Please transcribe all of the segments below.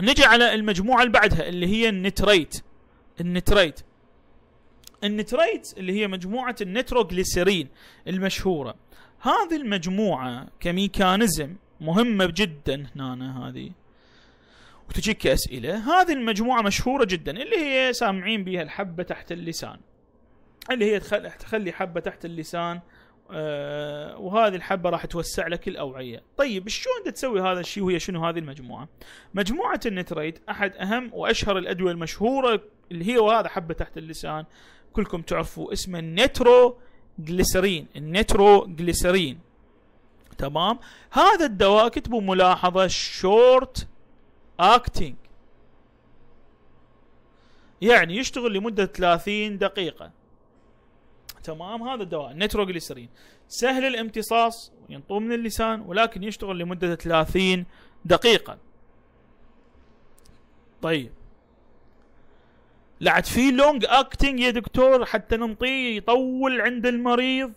نجي على المجموعه اللي بعدها اللي هي النتريت النتريت النتريت اللي هي مجموعه النتروغليسيرين المشهوره هذه المجموعه كميكانيزم مهمه جدا هنا هذه وتجيك اسئله هذه المجموعه مشهوره جدا اللي هي سامعين بها الحبه تحت اللسان اللي هي تخلي حبه تحت اللسان آه، وهذه الحبه راح توسع لك الاوعيه طيب شلون انت تسوي هذا الشيء وهي شنو هذه المجموعه مجموعه النتريت احد اهم واشهر الادويه المشهوره اللي هي وهذا حبه تحت اللسان كلكم تعرفوا اسمه النترو جليسرين النترو جليسرين تمام هذا الدواء كتبوا ملاحظه شورت اكتنج يعني يشتغل لمده 30 دقيقه تمام هذا الدواء النيتروغليسرين سهل الامتصاص ينطوه من اللسان ولكن يشتغل لمدة 30 دقيقة طيب لعد في لونج اكتنج يا دكتور حتى ننطيه يطول عند المريض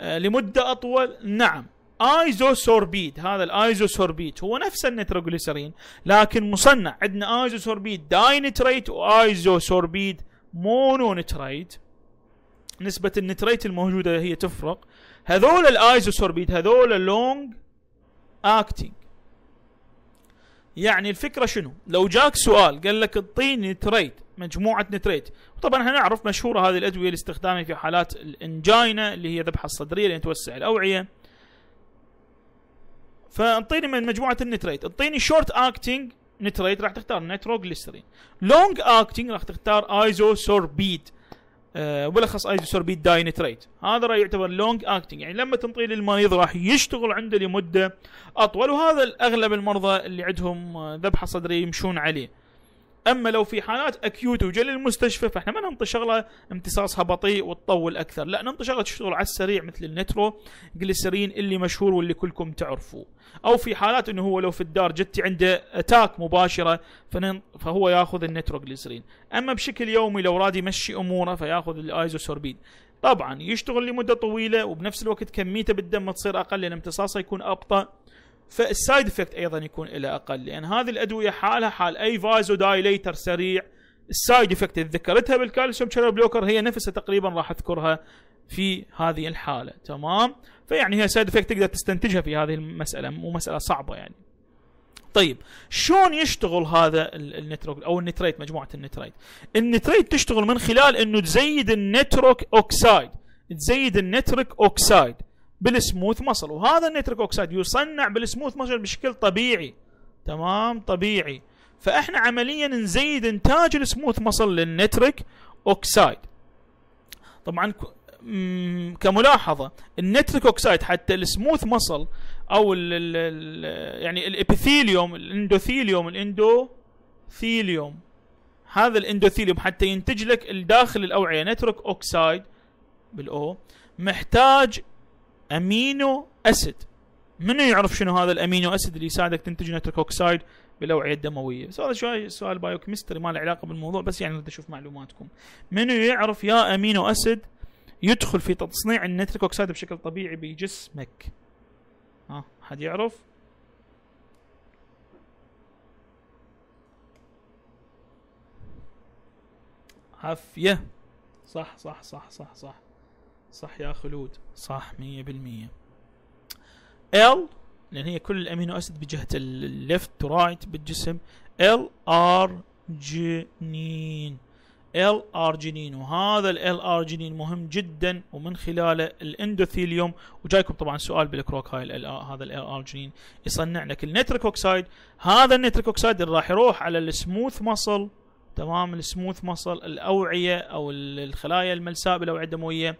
آه لمدة أطول نعم ايزوسوربيد هذا الايزوسوربيد هو نفس النيتروغليسرين لكن مصنع عندنا ايزوسوربيد داينتريت وايزوسوربيد مونونتريت نسبه النتريت الموجوده هي تفرق هذول الايزوسوربيد هذول اللونج اكتنج يعني الفكره شنو لو جاك سؤال قال لك اعطيني نتريت مجموعه نتريت طبعا احنا نعرف مشهوره هذه الادويه لاستخدامها في حالات الانجاينا اللي هي ذبحه الصدريه اللي توسع الاوعيه فانطيني من مجموعه النتريت اعطيني شورت اكتنج نتريت راح تختار نيتروغليسرين لونج اكتنج راح تختار ايزوسوربيد آه، وبالاخص ايزوسوربيت داينتريت هذا راح يعتبر لونج اكتنج يعني لما تنطيه للمريض راح يشتغل عنده لمده اطول وهذا اغلب المرضى اللي عندهم آه، ذبحه صدريه يمشون عليه اما لو في حالات اكيوت وجا للمستشفى فاحنا ما ننطي شغله امتصاصها بطيء وتطول اكثر لا ننطي شغله تشتغل على السريع مثل النترو جليسرين اللي مشهور واللي كلكم تعرفوه او في حالات انه هو لو في الدار جتي عنده اتاك مباشره فهو ياخذ النترو جليسرين اما بشكل يومي لو راد يمشي اموره فياخذ الايزوسوربين طبعا يشتغل لمده طويله وبنفس الوقت كميته بالدم تصير اقل لان امتصاصه يكون ابطا فالسايد افكت ايضا يكون الى اقل لان هذه الادويه حالها حال اي فازو دايليتر سريع السايد افكت اللي ذكرتها بالكالسيوم شانل بلوكر هي نفسها تقريبا راح اذكرها في هذه الحاله تمام فيعني هي سايد افكت تقدر تستنتجها في هذه المساله مو مساله صعبه يعني طيب شلون يشتغل هذا النتروك او النترايت مجموعه النترايت النترايت تشتغل من خلال انه تزيد النتروك اوكسايد تزيد النتروك اوكسايد بالسموث مصل وهذا النيتريك اوكسايد يصنع بالسموث مصل بشكل طبيعي تمام طبيعي فاحنا عمليا نزيد انتاج السموث مصل للنيتريك اوكسايد طبعا كملاحظه النيتريك اوكسايد حتى السموث مصل او الـ الـ الـ يعني الابيثيليوم الاندوثيليوم الاندوثيليوم هذا الاندوثيليوم حتى ينتج لك الداخل الاوعيه نيتريك اوكسايد بالاو محتاج امينو اسيد منو يعرف شنو هذا الامينو اسيد اللي يساعدك تنتج نيتريك اوكسايد بالاوعيه الدمويه هذا شوي سؤال بايوكيمستري ما له علاقه بالموضوع بس يعني بدي اشوف معلوماتكم منو يعرف يا امينو اسيد يدخل في تصنيع النيتريك اوكسايد بشكل طبيعي بجسمك ها حد يعرف عافيه صح صح صح صح صح صح يا خلود صح 100% ال لان هي كل الامينو اسيد بجهه الليفت تو رايت بالجسم ال ار جنين ال ارجينين وهذا ال ارجينين مهم جدا ومن خلاله الاندوثيليوم وجايكم طبعا سؤال بالكروك هاي ال هذا ال ارجينين يصنع لك النيتريك اوكسايد هذا النيتريك اوكسايد اللي راح يروح على السموث مصل تمام السموث مصل الاوعيه او الخلايا الملساء بالاوعيه الدمويه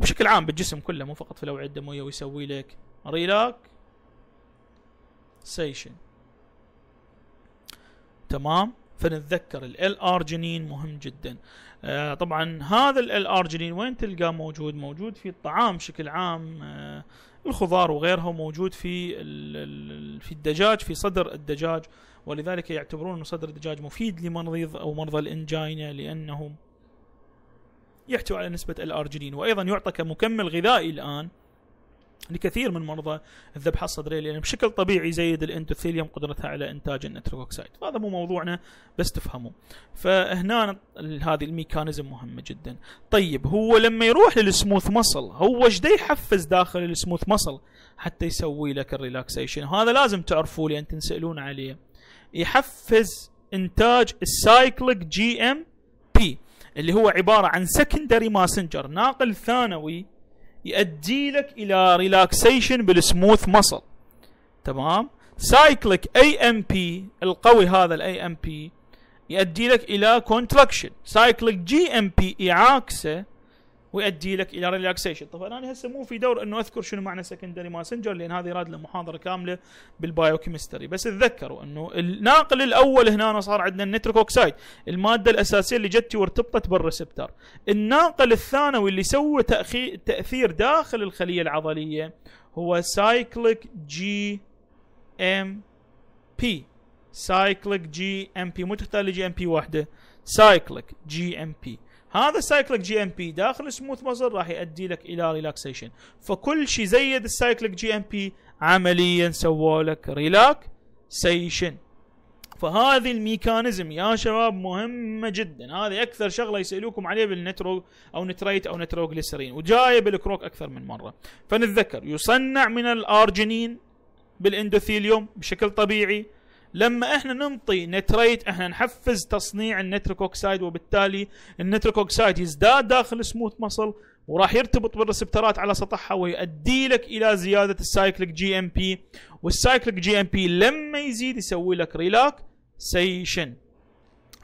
وبشكل عام بالجسم كله مو فقط في الاوعيه الدمويه ويسوي لك ريلاك سيشن تمام فنتذكر ال ار جينين مهم جدا آه طبعا هذا ال ار جينين وين تلقاه موجود موجود في الطعام بشكل عام آه الخضار وغيرها موجود في في الدجاج في صدر الدجاج ولذلك يعتبرون ان صدر الدجاج مفيد لمريض او مرضى الانجينا لانهم يحتوي على نسبة الأرجينين وأيضا يعطى كمكمل غذائي الآن لكثير من مرضى الذبحه الصدريه لان بشكل طبيعي يزيد الانتوثيليوم قدرتها على انتاج النيتريك هذا مو موضوعنا بس تفهموا. فهنا هذه الميكانيزم مهمه جدا. طيب هو لما يروح للسموث مصل هو ايش يحفز داخل السموث مصل حتى يسوي لك الريلاكسيشن، هذا لازم تعرفوه لان تنسالون عليه. يحفز انتاج السايكليك جي ام اللي هو عباره عن سكندري ماسنجر ناقل ثانوي يؤدي لك الى ريلاكسيشن بالسموث مصل تمام سايكليك اي ام بي القوي هذا الاي ام بي يؤدي لك الى كونتراكشن سايكليك جي ام بي يعاكسه ويؤدي لك الى ريلاكسيشن طبعا انا هسه مو في دور انه اذكر شنو معنى سكندري ماسنجر لان هذا يراد له محاضره كامله بالبايوكيمستري بس تذكروا انه الناقل الاول هنا صار عندنا النيتريك اوكسايد الماده الاساسيه اللي جت وارتبطت بالريسبتر الناقل الثانوي اللي سوى تاثير داخل الخليه العضليه هو سايكليك جي ام بي سايكليك جي ام بي مو تحتاج لجي ام بي واحده سايكليك جي ام بي هذا السايكليك جي ام بي داخل سموث مزل راح يؤدي لك الى ريلاكسيشن فكل شيء زيد السايكليك جي ام بي عمليا سوى لك ريلاكسيشن فهذه الميكانيزم يا شباب مهمه جدا هذه اكثر شغله يسالوكم عليها بالنترو او نترايت او نتروغليسرين وجايه بالكروك اكثر من مره فنتذكر يصنع من الارجينين بالاندوثيليوم بشكل طبيعي لما احنا ننطي نتريت احنا نحفز تصنيع النيتريك اوكسايد وبالتالي النيتريك اوكسايد يزداد داخل سموث مصل وراح يرتبط بالريسبترات على سطحها ويؤدي لك الى زياده السايكليك جي ام بي والسايكليك جي ام بي لما يزيد يسوي لك ريلاكسيشن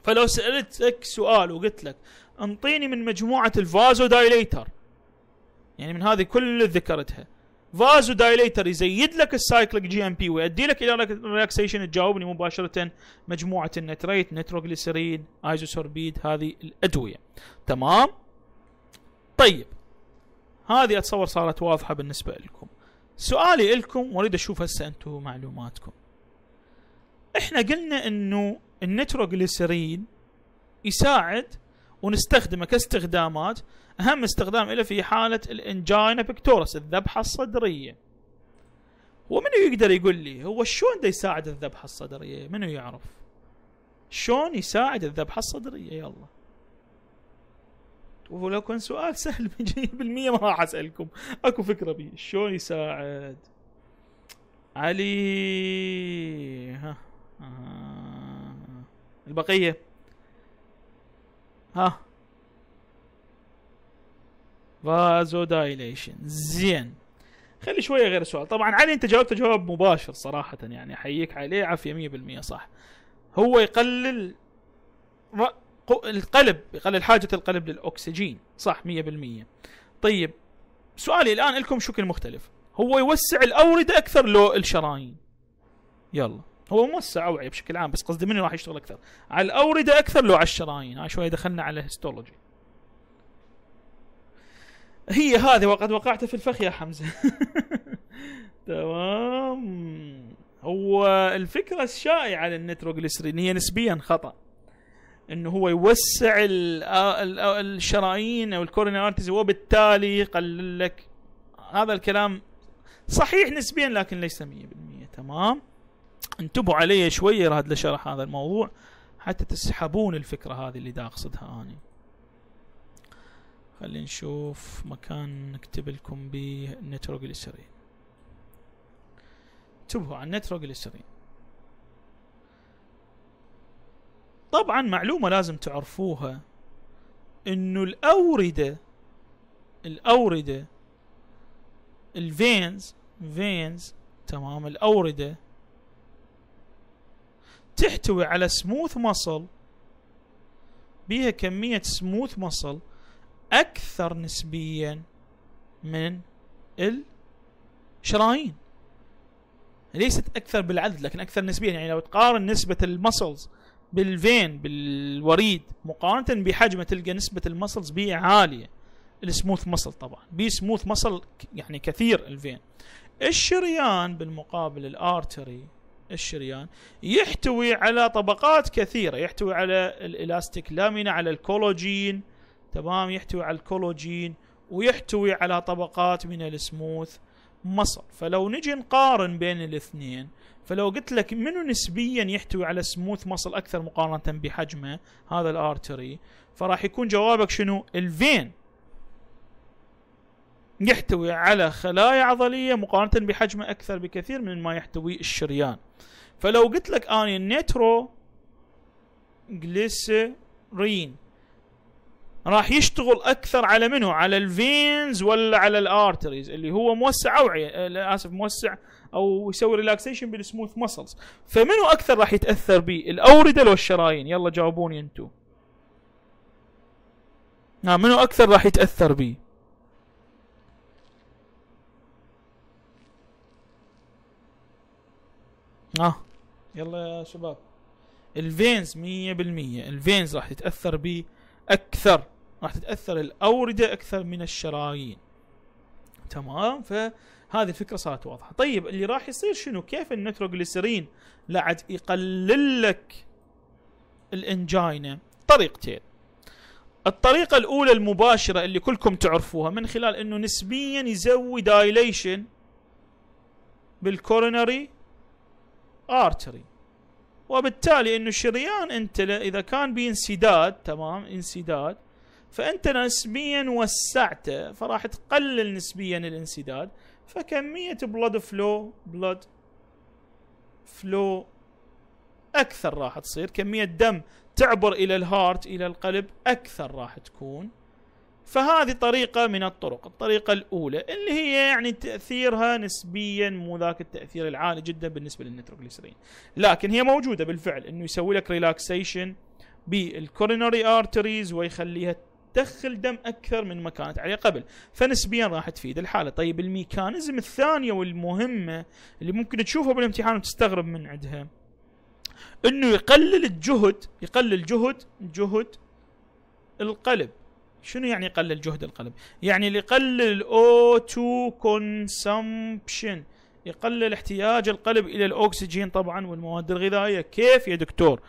فلو سالتك سؤال وقلت لك انطيني من مجموعه الفازو دايليتر يعني من هذه كل اللي ذكرتها فازو دايليتر يزيد لك السايكليك جي ام بي ويؤدي لك الى ريلاكسيشن تجاوبني مباشره مجموعه النتريت نيتروغليسرين ايزوسوربيد هذه الادويه تمام طيب هذه اتصور صارت واضحه بالنسبه لكم سؤالي لكم واريد اشوف هسه انتم معلوماتكم احنا قلنا انه النيتروغليسرين يساعد ونستخدمه كاستخدامات اهم استخدام له في حاله الانجاينا بكتورس الذبحه الصدريه ومنو يقدر يقول لي هو شلون ده يساعد الذبحه الصدريه منو يعرف شلون يساعد الذبحه الصدريه يلا ولو كان سؤال سهل بالمية ما راح اسالكم اكو فكره بيه شلون يساعد علي ها آه. البقيه ها فازو دايليشن زين خلي شويه غير سؤال طبعا علي انت جاوبت جواب مباشر صراحه يعني حيك عليه عافيه 100% صح هو يقلل القلب يقلل حاجه القلب للاكسجين صح 100% طيب سؤالي الان لكم شكل مختلف هو يوسع الاورده اكثر لو الشرايين يلا هو موسع اوعي بشكل عام بس قصدي منو راح يشتغل اكثر على الاورده اكثر لو على الشرايين هاي شوي دخلنا على هيستولوجي هي هذه وقد وقعت في الفخ يا حمزه تمام هو الفكره الشائعه للنتروجليسرين هي نسبيا خطا انه هو يوسع الشرايين او الكورنيا وبالتالي يقلل لك هذا الكلام صحيح نسبيا لكن ليس 100% تمام انتبهوا علي شويه راد لشرح هذا الموضوع حتى تسحبون الفكره هذه اللي دا اقصدها اني خلينا نشوف مكان نكتب لكم به النيتروجليسرين انتبهوا على النيتروغليسرين طبعا معلومة لازم تعرفوها انه الاوردة الاوردة الفينز فينز تمام الاوردة تحتوي على سموث مصل بيها كمية سموث مصل أكثر نسبيا من الشرايين ليست أكثر بالعدد لكن أكثر نسبيا يعني لو تقارن نسبة المصلز بالفين بالوريد مقارنة بحجمه تلقى نسبة المصلز بيه عالية السموث مصل طبعا بي سموث مصل يعني كثير الفين الشريان بالمقابل الارتري الشريان يحتوي على طبقات كثيرة يحتوي على الإلاستيك لامينا على الكولوجين تمام يحتوي على الكولوجين ويحتوي على طبقات من السموث مصل فلو نجي نقارن بين الاثنين فلو قلت لك منو نسبيا يحتوي على سموث مصل اكثر مقارنه بحجمه هذا الارتري فراح يكون جوابك شنو الفين يحتوي على خلايا عضليه مقارنه بحجمه اكثر بكثير من ما يحتوي الشريان فلو قلت لك اني النيترو جليسرين راح يشتغل اكثر على منه على الفينز ولا على الارتريز اللي هو موسع او آه، اسف موسع او يسوي ريلاكسيشن بالسموث ماسلز فمنو اكثر راح يتاثر به الاورده لو الشرايين يلا جاوبوني انتو ها منو اكثر راح يتاثر به اه يلا يا شباب الفينز 100% الفينز راح تتاثر به اكثر راح تتاثر الاورده اكثر من الشرايين تمام فهذه الفكره صارت واضحه طيب اللي راح يصير شنو كيف النيتروغليسرين لعد يقلل لك الانجاينا طريقتين الطريقة الأولى المباشرة اللي كلكم تعرفوها من خلال أنه نسبيا يزوي دايليشن بالكورونري ارتري وبالتالي انه الشريان انت اذا كان بانسداد تمام انسداد فانت نسبيا وسعته فراح تقلل نسبيا الانسداد فكميه بلود فلو بلود فلو اكثر راح تصير كميه دم تعبر الى الهارت الى القلب اكثر راح تكون فهذه طريقة من الطرق الطريقة الأولى اللي هي يعني تأثيرها نسبيا مو ذاك التأثير العالي جدا بالنسبة للنيتروغليسرين لكن هي موجودة بالفعل انه يسوي لك ريلاكسيشن بالكورونري ارتريز ويخليها تدخل دم اكثر من ما كانت عليه قبل فنسبيا راح تفيد الحاله طيب الميكانيزم الثانيه والمهمه اللي ممكن تشوفها بالامتحان وتستغرب من عندها انه يقلل الجهد يقلل جهد جهد القلب شنو يعني يقلل جهد القلب؟ يعني يقلل O2 consumption يقلل احتياج القلب الى الاكسجين طبعا والمواد الغذائيه، كيف يا دكتور؟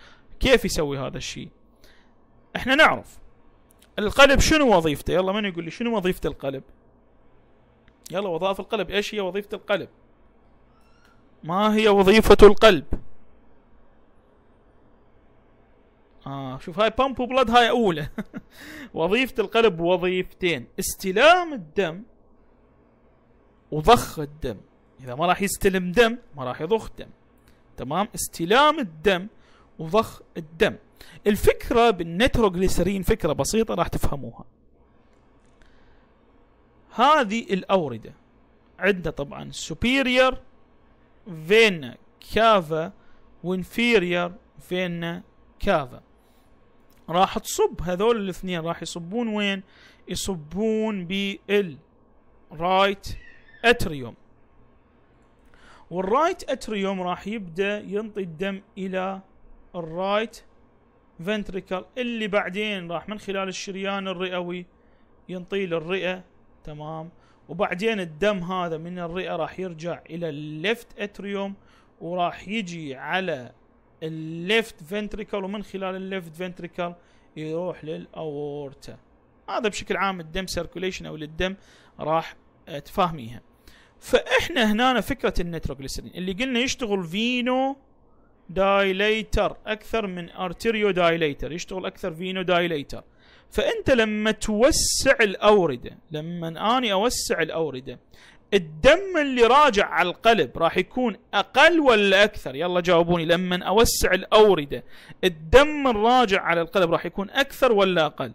كيف يسوي هذا الشيء؟ احنا نعرف القلب شنو وظيفته؟ يلا من يقول لي شنو وظيفه القلب؟ يلا وظائف القلب ايش هي وظيفه القلب؟ ما هي وظيفه القلب؟ اه شوف هاي بامب وبلد هاي اولى وظيفه القلب وظيفتين استلام الدم وضخ الدم اذا ما راح يستلم دم ما راح يضخ دم تمام استلام الدم وضخ الدم الفكره بالنيتروغليسرين فكره بسيطه راح تفهموها هذه الاورده عندنا طبعا superior فينا كافا وانفيريور فينا كافا راح تصب هذول الاثنين راح يصبون وين يصبون بال رايت اتريوم والرايت اتريوم راح يبدا ينطي الدم الى الرايت فنتريكل اللي بعدين راح من خلال الشريان الرئوي ينطي للرئه تمام وبعدين الدم هذا من الرئه راح يرجع الى الليفت اتريوم وراح يجي على الليفت فنتريكل ومن خلال الليفت فنتريكل يروح للاورتا هذا بشكل عام الدم سيركوليشن او للدم راح آه، تفاهميها فاحنا هنا فكره النيتروغليسرين اللي قلنا يشتغل فينو دايليتر اكثر من ارتيريو دايليتر يشتغل اكثر فينو دايليتر فانت لما توسع الاورده لما اني اوسع الاورده الدم اللي راجع على القلب راح يكون اقل ولا اكثر يلا جاوبوني لما اوسع الاورده الدم الراجع على القلب راح يكون اكثر ولا اقل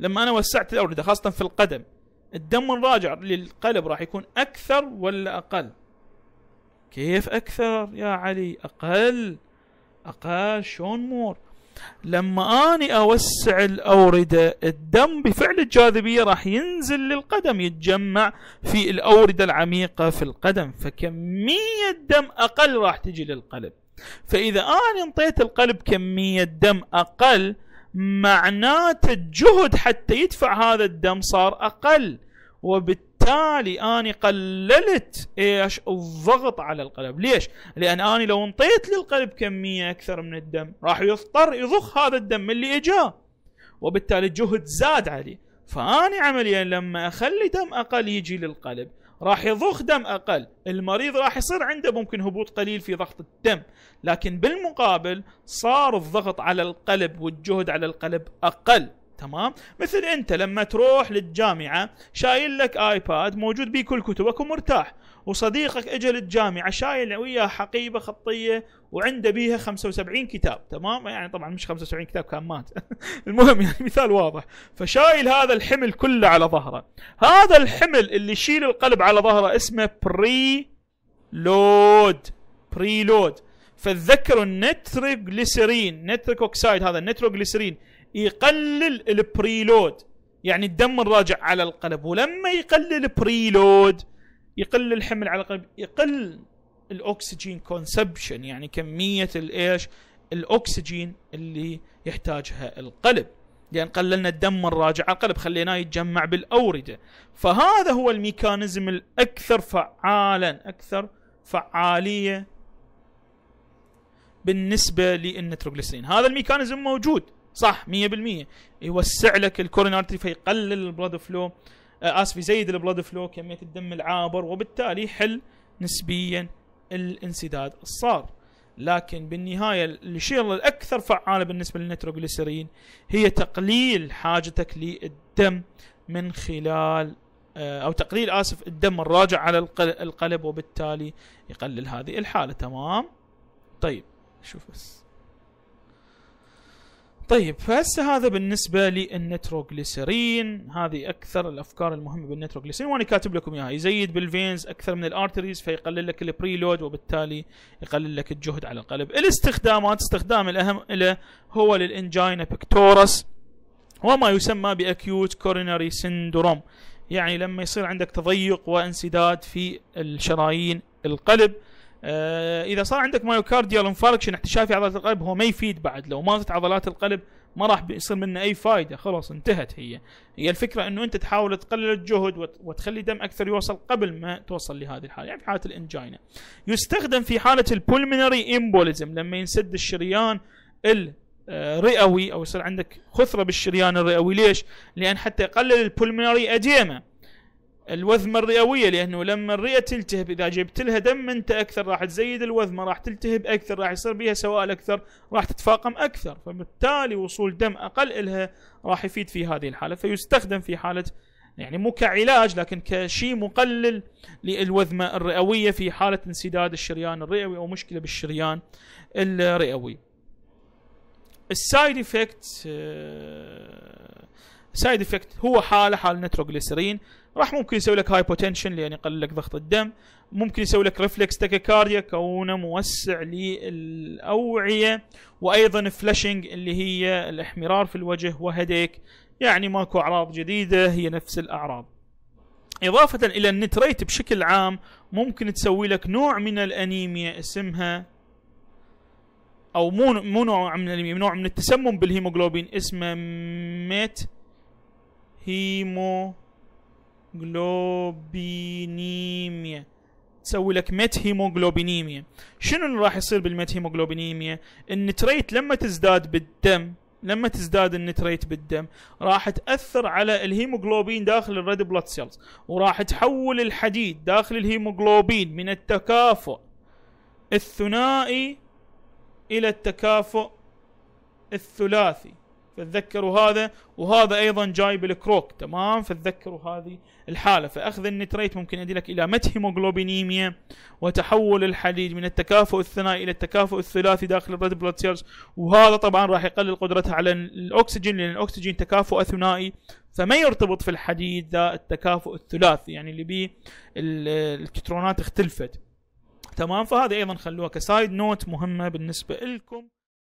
لما انا وسعت الاورده خاصه في القدم الدم الراجع للقلب راح يكون اكثر ولا اقل كيف اكثر يا علي اقل اقل شلون مور لما اني اوسع الاورده الدم بفعل الجاذبيه راح ينزل للقدم يتجمع في الاورده العميقه في القدم فكميه دم اقل راح تجي للقلب فاذا انا انطيت القلب كميه دم اقل معناته الجهد حتى يدفع هذا الدم صار اقل وبالتالي بالتالي اني قللت إيش الضغط على القلب ليش؟ لأن اني لو انطيت للقلب كمية أكثر من الدم راح يضطر يضخ هذا الدم اللي إجاه وبالتالي الجهد زاد عليه فاني عمليا لما أخلي دم أقل يجي للقلب راح يضخ دم اقل، المريض راح يصير عنده ممكن هبوط قليل في ضغط الدم، لكن بالمقابل صار الضغط على القلب والجهد على القلب اقل، تمام مثل انت لما تروح للجامعه شايل لك ايباد موجود بيه كل كتبك ومرتاح وصديقك اجى للجامعه شايل وياه حقيبه خطيه وعنده بيها 75 كتاب تمام يعني طبعا مش 75 كتاب كان مات المهم يعني مثال واضح فشايل هذا الحمل كله على ظهره هذا الحمل اللي يشيل القلب على ظهره اسمه بري لود بري لود فتذكروا النتروجليسرين نتروكسيد هذا النتروجليسرين يقلل البريلود يعني الدم الراجع على القلب ولما يقلل البريلود يقل الحمل على القلب يقل الاكسجين كونسبشن يعني كميه الايش الاكسجين اللي يحتاجها القلب لان يعني قللنا الدم الراجع على القلب خليناه يتجمع بالاورده فهذا هو الميكانيزم الاكثر فعالا اكثر فعاليه بالنسبه للنتروجليسرين هذا الميكانيزم موجود صح 100% يوسع لك الكورين فيقلل البلود فلو آه، اسف يزيد البلود فلو كميه الدم العابر وبالتالي يحل نسبيا الانسداد الصار لكن بالنهايه الشيء الاكثر فعاله بالنسبه للنيتروغليسرين هي تقليل حاجتك للدم من خلال آه، او تقليل اسف الدم الراجع على القلب وبالتالي يقلل هذه الحاله تمام طيب شوف بس طيب فهسه هذا بالنسبه للنتروجليسرين هذه اكثر الافكار المهمه بالنتروجليسرين وانا كاتب لكم اياها يزيد بالفينز اكثر من الارتريز فيقلل لك البريلود وبالتالي يقلل لك الجهد على القلب الاستخدامات استخدام الاهم له هو للانجينا بيكتورس وما يسمى باكيوت كوروناري سيندروم يعني لما يصير عندك تضيق وانسداد في الشرايين القلب آه، اذا صار عندك مايوكارديال انفاركشن احتشاء في عضلات القلب هو ما يفيد بعد لو ماتت عضلات القلب ما راح يصير منه اي فائده خلاص انتهت هي هي الفكره انه انت تحاول تقلل الجهد وتخلي دم اكثر يوصل قبل ما توصل لهذه الحاله يعني في حاله الانجينا يستخدم في حاله البولمنري امبوليزم لما ينسد الشريان الرئوي او يصير عندك خثره بالشريان الرئوي ليش لان حتى يقلل البولمنري اديما الوذمه الرئويه لانه لما الرئه تلتهب اذا جبت لها دم انت اكثر راح تزيد الوذمه راح تلتهب اكثر راح يصير بها سوائل اكثر راح تتفاقم اكثر فبالتالي وصول دم اقل لها راح يفيد في هذه الحاله فيستخدم في حاله يعني مو كعلاج لكن كشيء مقلل للوذمه الرئويه في حاله انسداد الشريان الرئوي او مشكله بالشريان الرئوي. السايد افكت آه، سايد افكت هو حاله حال نتروجليسرين راح ممكن يسوي لك هايبوتنشن يعني لان يقلل لك ضغط الدم ممكن يسوي لك ريفلكس تاكيكارديا كونه موسع للاوعيه وايضا فلاشنج اللي هي الاحمرار في الوجه وهديك يعني ماكو اعراض جديده هي نفس الاعراض اضافه الى النتريت بشكل عام ممكن تسوي لك نوع من الانيميا اسمها او مو مو نوع من الانيميا نوع من التسمم بالهيموغلوبين اسمه ميت هيموغلوبينيميا تسوي لك ميت هيموغلوبينيميا شنو اللي راح يصير بالميت هيموغلوبينيميا النتريت لما تزداد بالدم لما تزداد النتريت بالدم راح تاثر على الهيموغلوبين داخل الريد بلاد سيلز وراح تحول الحديد داخل الهيموغلوبين من التكافؤ الثنائي الى التكافؤ الثلاثي فتذكروا هذا وهذا ايضا جاي بالكروك تمام فتذكروا هذه الحاله فاخذ النتريت ممكن يؤدي لك الى مت هيموغلوبينيميا وتحول الحديد من التكافؤ الثنائي الى التكافؤ الثلاثي داخل الريد بلاد سيلز وهذا طبعا راح يقلل قدرتها على الاكسجين لان الاكسجين تكافؤ ثنائي فما يرتبط في الحديد ذا التكافؤ الثلاثي يعني اللي بيه الكترونات اختلفت تمام فهذه ايضا خلوها كسايد نوت مهمه بالنسبه لكم